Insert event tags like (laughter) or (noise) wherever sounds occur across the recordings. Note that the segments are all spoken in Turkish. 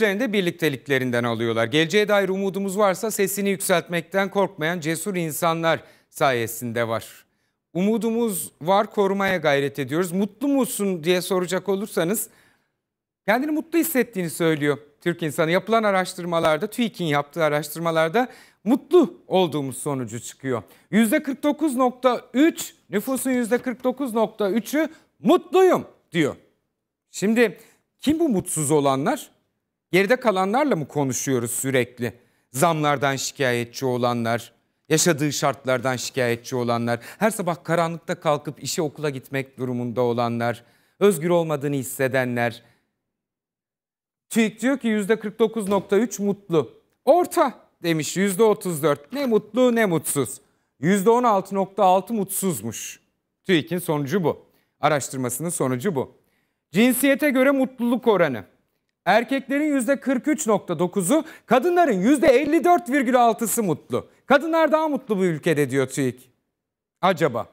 de birlikteliklerinden alıyorlar. Geleceğe dair umudumuz varsa sesini yükseltmekten korkmayan cesur insanlar sayesinde var. Umudumuz var korumaya gayret ediyoruz. Mutlu musun diye soracak olursanız kendini mutlu hissettiğini söylüyor Türk insanı. Yapılan araştırmalarda TÜİK'in yaptığı araştırmalarda mutlu olduğumuz sonucu çıkıyor. %49.3 nüfusun %49.3'ü mutluyum diyor. Şimdi kim bu mutsuz olanlar? Geride kalanlarla mı konuşuyoruz sürekli? Zamlardan şikayetçi olanlar, yaşadığı şartlardan şikayetçi olanlar, her sabah karanlıkta kalkıp işe okula gitmek durumunda olanlar, özgür olmadığını hissedenler. TÜİK diyor ki %49.3 mutlu. Orta demiş %34. Ne mutlu ne mutsuz. %16.6 mutsuzmuş. TÜİK'in sonucu bu. Araştırmasının sonucu bu. Cinsiyete göre mutluluk oranı. Erkeklerin %43.9'u, kadınların %54,6'sı mutlu. Kadınlar daha mutlu bu ülkede diyor TÜİK. Acaba?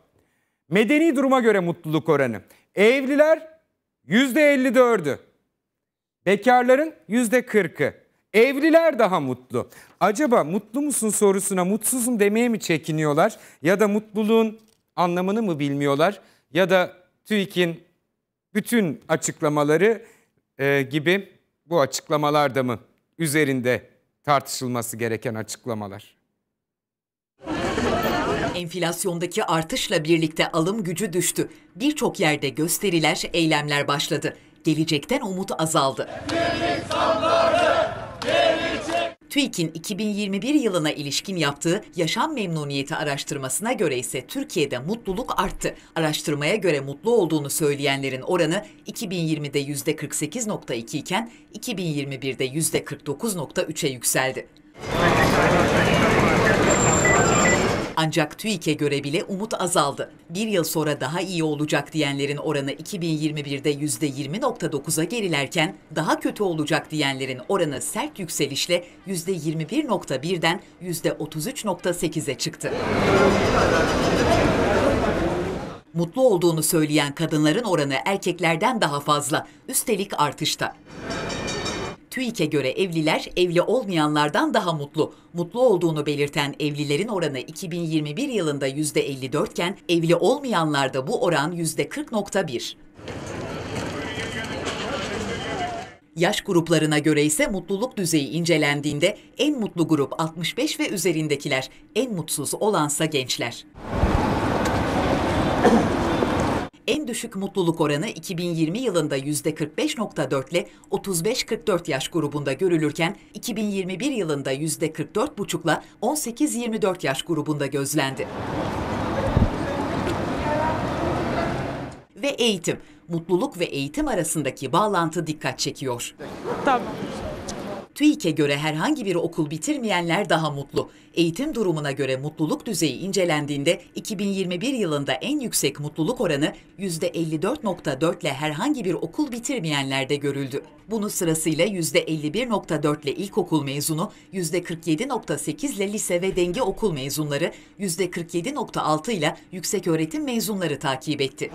Medeni duruma göre mutluluk oranı. Evliler %54'ü. Bekarların %40'ı. Evliler daha mutlu. Acaba mutlu musun sorusuna mutsuzum demeye mi çekiniyorlar? Ya da mutluluğun anlamını mı bilmiyorlar? Ya da TÜİK'in bütün açıklamaları e, gibi bu açıklamalar da mı üzerinde tartışılması gereken açıklamalar? Enflasyondaki artışla birlikte alım gücü düştü. Birçok yerde gösteriler, eylemler başladı. Gelecekten umut azaldı. Birlik TÜİK'in 2021 yılına ilişkin yaptığı yaşam memnuniyeti araştırmasına göre ise Türkiye'de mutluluk arttı. Araştırmaya göre mutlu olduğunu söyleyenlerin oranı 2020'de %48.2 iken 2021'de %49.3'e yükseldi. Ancak TÜİK'e göre bile umut azaldı. Bir yıl sonra daha iyi olacak diyenlerin oranı 2021'de %20.9'a gerilerken daha kötü olacak diyenlerin oranı sert yükselişle %21.1'den %33.8'e çıktı. Mutlu olduğunu söyleyen kadınların oranı erkeklerden daha fazla, üstelik artışta. TÜİK'e göre evliler evli olmayanlardan daha mutlu. Mutlu olduğunu belirten evlilerin oranı 2021 yılında %54 iken evli olmayanlarda bu oran %40.1. Yaş gruplarına göre ise mutluluk düzeyi incelendiğinde en mutlu grup 65 ve üzerindekiler, en mutsuz olansa gençler en düşük mutluluk oranı 2020 yılında %45.4 ile 35-44 yaş grubunda görülürken 2021 yılında %44.5 ile 18-24 yaş grubunda gözlendi. Ve eğitim. Mutluluk ve eğitim arasındaki bağlantı dikkat çekiyor. Tamam. TÜİK'e göre herhangi bir okul bitirmeyenler daha mutlu. Eğitim durumuna göre mutluluk düzeyi incelendiğinde 2021 yılında en yüksek mutluluk oranı %54.4 ile herhangi bir okul bitirmeyenlerde görüldü. Bunu sırasıyla %51.4 ile ilkokul mezunu, %47.8 ile lise ve denge okul mezunları, %47.6 ile yüksek öğretim mezunları takip etti.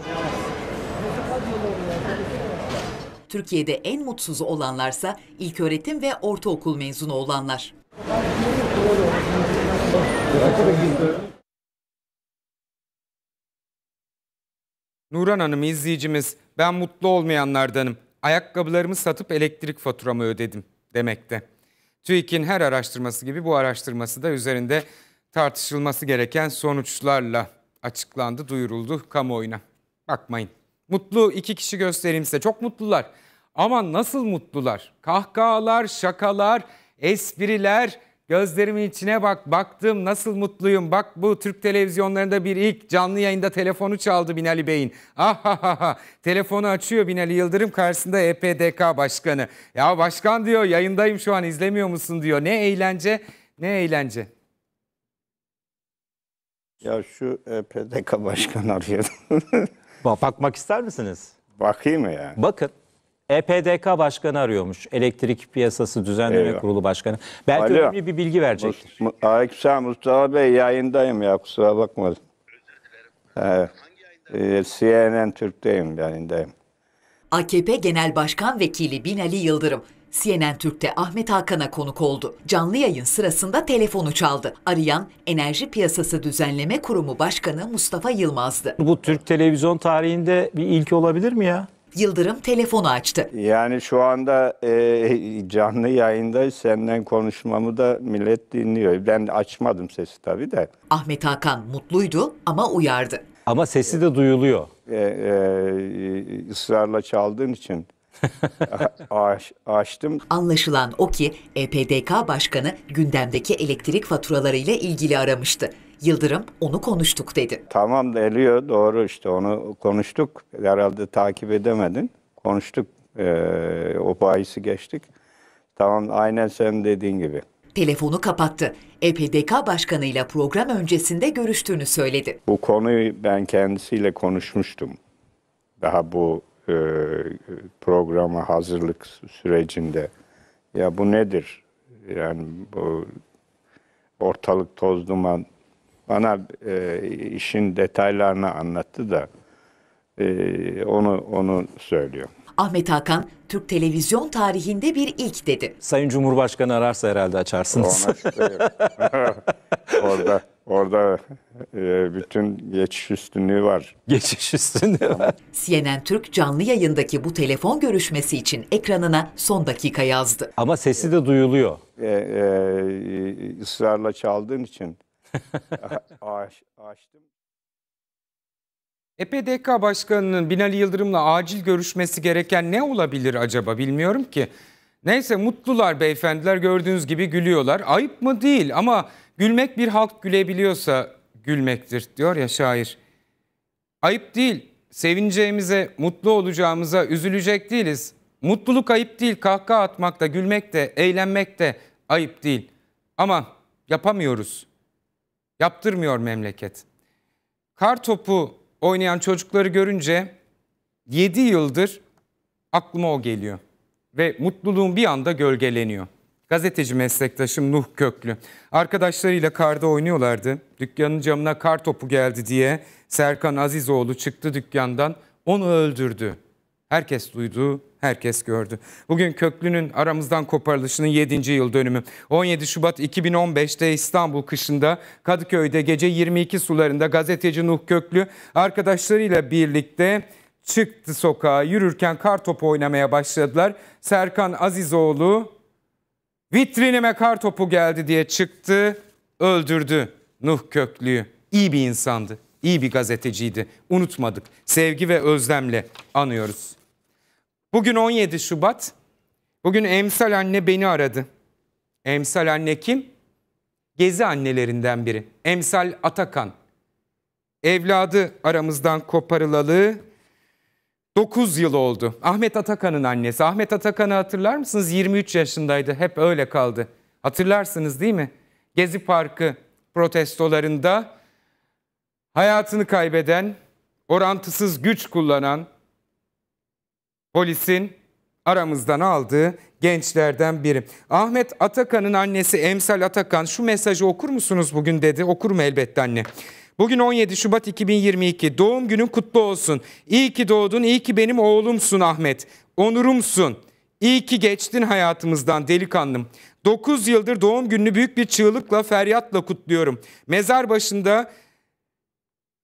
Türkiye'de en mutsuz olanlarsa ilköğretim ve ortaokul mezunu olanlar. Nuran Hanım izleyicimiz, ben mutlu olmayanlardanım. Ayakkabılarımı satıp elektrik faturamı ödedim demekte. TÜİK'in her araştırması gibi bu araştırması da üzerinde tartışılması gereken sonuçlarla açıklandı, duyuruldu kamuoyuna. Bakmayın. Mutlu iki kişi göstereyim size. Çok mutlular. Ama nasıl mutlular? Kahkahalar, şakalar, espriler. Gözlerimin içine bak, baktım nasıl mutluyum. Bak bu Türk televizyonlarında bir ilk canlı yayında telefonu çaldı Binali Bey'in. Ah ha ha ha. Telefonu açıyor Binali Yıldırım karşısında EPDK başkanı. Ya başkan diyor yayındayım şu an izlemiyor musun diyor. Ne eğlence ne eğlence. Ya şu EPDK başkanı arıyor. (laughs) bakmak ister misiniz? Bakayım mı yani? Bakın. EPDK Başkanı arıyormuş. Elektrik Piyasası Düzenleme Eyvah. Kurulu Başkanı. Belki Alo. önemli bir bilgi verecektir. Mus- Mu- Mustafa Bey yayındayım ya kusura bakmayın. Evet. Ee, CNN Türk'teyim yayındayım. AKP Genel Başkan Vekili Binali Yıldırım CNN Türk'te Ahmet Hakan'a konuk oldu. Canlı yayın sırasında telefonu çaldı. Arayan Enerji Piyasası Düzenleme Kurumu Başkanı Mustafa Yılmaz'dı. Bu Türk televizyon tarihinde bir ilk olabilir mi ya? Yıldırım telefonu açtı. Yani şu anda e, canlı yayında senden konuşmamı da millet dinliyor. Ben açmadım sesi tabii de. Ahmet Hakan mutluydu ama uyardı. Ama sesi de duyuluyor. E, e, ısrarla çaldığın için (laughs) Aş, açtım. Anlaşılan o ki EPDK Başkanı gündemdeki elektrik faturalarıyla ilgili aramıştı. Yıldırım onu konuştuk dedi. Tamam deliyor doğru işte onu konuştuk. Herhalde takip edemedin. Konuştuk ee, o bahisi geçtik. Tamam aynen sen dediğin gibi. Telefonu kapattı. EPDK başkanıyla program öncesinde görüştüğünü söyledi. Bu konuyu ben kendisiyle konuşmuştum. Daha bu e, programa hazırlık sürecinde ya bu nedir? Yani bu ortalık toz duman bana e, işin detaylarını anlattı da e, onu onu söylüyor. Ahmet Hakan, Türk televizyon tarihinde bir ilk dedi. Sayın Cumhurbaşkanı ararsa herhalde açarsınız. (laughs) orada, orada e, bütün geçiş üstünlüğü var. Geçiş üstünlüğü. var. CNN Türk canlı yayındaki bu telefon görüşmesi için ekranına son dakika yazdı. Ama sesi de duyuluyor. E, e, ısrarla çaldığın için (laughs) açtım. EPDK Başkanı'nın Binali Yıldırım'la acil görüşmesi gereken ne olabilir acaba bilmiyorum ki. Neyse mutlular beyefendiler gördüğünüz gibi gülüyorlar. Ayıp mı değil ama gülmek bir halk gülebiliyorsa gülmektir diyor ya şair. Ayıp değil, sevineceğimize, mutlu olacağımıza üzülecek değiliz. Mutluluk ayıp değil, kahkaha atmak da, gülmek de, eğlenmek de ayıp değil. Ama yapamıyoruz. Yaptırmıyor memleket. Kar topu oynayan çocukları görünce 7 yıldır aklıma o geliyor. Ve mutluluğum bir anda gölgeleniyor. Gazeteci meslektaşım Nuh Köklü. Arkadaşlarıyla karda oynuyorlardı. Dükkanın camına kar topu geldi diye Serkan Azizoğlu çıktı dükkandan. Onu öldürdü herkes duydu, herkes gördü. Bugün Köklü'nün aramızdan koparılışının 7. yıl dönümü. 17 Şubat 2015'te İstanbul kışında Kadıköy'de gece 22 sularında gazeteci Nuh Köklü arkadaşlarıyla birlikte çıktı sokağa yürürken kar topu oynamaya başladılar. Serkan Azizoğlu vitrinime kar topu geldi diye çıktı, öldürdü Nuh Köklü'yü. İyi bir insandı, iyi bir gazeteciydi. Unutmadık. Sevgi ve özlemle anıyoruz. Bugün 17 Şubat. Bugün emsal anne beni aradı. Emsal anne kim? Gezi annelerinden biri. Emsal Atakan. Evladı aramızdan koparılalı 9 yıl oldu. Ahmet Atakan'ın annesi. Ahmet Atakan'ı hatırlar mısınız? 23 yaşındaydı. Hep öyle kaldı. Hatırlarsınız değil mi? Gezi Parkı protestolarında hayatını kaybeden, orantısız güç kullanan, Polisin aramızdan aldığı gençlerden biri. Ahmet Atakan'ın annesi Emsal Atakan şu mesajı okur musunuz bugün dedi. Okur mu elbette anne. Bugün 17 Şubat 2022. Doğum günün kutlu olsun. İyi ki doğdun, iyi ki benim oğlumsun Ahmet. Onurumsun. İyi ki geçtin hayatımızdan delikanlım. 9 yıldır doğum gününü büyük bir çığlıkla, feryatla kutluyorum. Mezar başında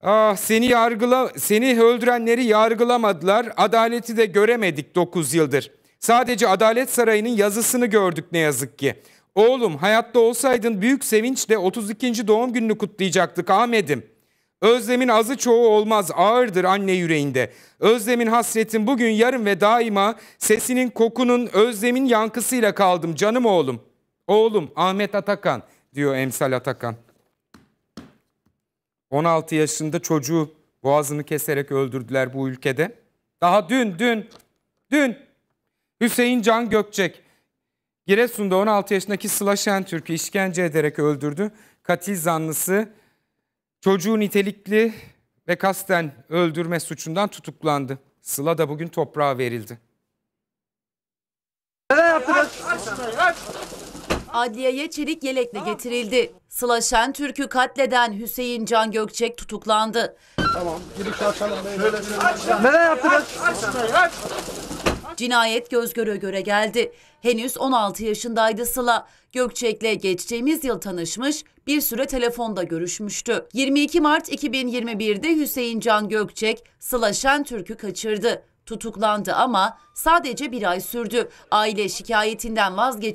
Ah seni yargıla seni öldürenleri yargılamadılar. Adaleti de göremedik 9 yıldır. Sadece Adalet Sarayı'nın yazısını gördük ne yazık ki. Oğlum hayatta olsaydın büyük sevinçle 32. doğum gününü kutlayacaktık Ahmet'im. Özlemin azı çoğu olmaz ağırdır anne yüreğinde. Özlemin hasretin bugün yarın ve daima sesinin kokunun özlemin yankısıyla kaldım canım oğlum. Oğlum Ahmet Atakan diyor Emsal Atakan. 16 yaşında çocuğu boğazını keserek öldürdüler bu ülkede. Daha dün, dün, dün Hüseyin Can Gökçek Giresun'da 16 yaşındaki Sıla Şentürk'ü işkence ederek öldürdü. Katil zanlısı çocuğu nitelikli ve kasten öldürme suçundan tutuklandı. Sıla da bugün toprağa verildi. Ne yaptınız? Aç, aç, aç adliyeye çelik yelekle getirildi. Sıla Türkü katleden Hüseyin Can Gökçek tutuklandı. Tamam, girişi açalım. Neler şey yaptınız? Cinayet göz göre göre geldi. Henüz 16 yaşındaydı Sıla. Gökçek'le geçtiğimiz yıl tanışmış, bir süre telefonda görüşmüştü. 22 Mart 2021'de Hüseyin Can Gökçek, Sıla Türkü kaçırdı. Tutuklandı ama sadece bir ay sürdü. Aile şikayetinden vazgeçti.